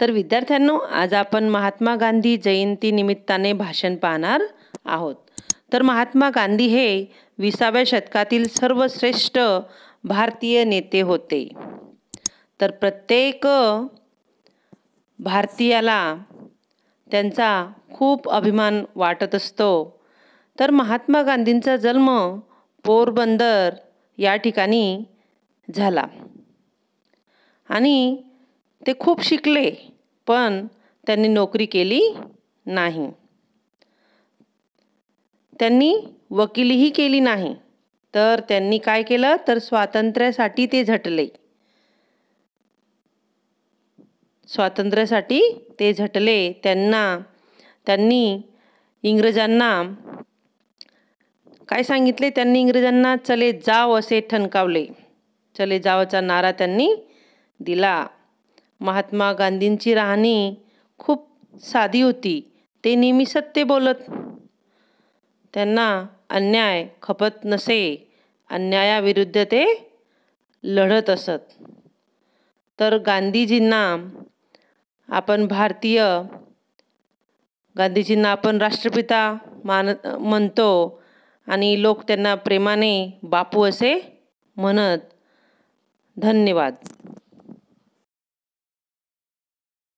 तर विद्यार्थ्यांनो आज आपण महात्मा गांधी जयंती निमित्ताने भाषण पाहणार आहोत तर महात्मा गांधी हे विसाव्या शतकातील सर्वश्रेष्ठ भारतीय नेते होते तर प्रत्येक भारतीयाला त्यांचा खूप अभिमान वाटत असतो तर महात्मा गांधींचा जन्म पोरबंदर या ठिकाणी झाला आणि ते खूप शिकले पण त्यांनी नोकरी केली नाही त्यांनी वकिलीही केली नाही तर त्यांनी काय केलं तर स्वातंत्र्यासाठी ते झटले स्वातंत्र्यासाठी ते झटले त्यांना त्यांनी इंग्रजांना काय सांगितले त्यांनी इंग्रजांना चले जाव असे ठणकावले चले जावचा नारा त्यांनी दिला महात्मा गांधींची राहणी खूप साधी होती ते नेहमी सत्य बोलत त्यांना अन्याय खपत नसे अन्यायाविरुद्ध ते लढत असत तर गांधीजींना आपण भारतीय गांधीजींना आपण राष्ट्रपिता मान म्हणतो आणि लोक त्यांना प्रेमाने बापू असे म्हणत धन्यवाद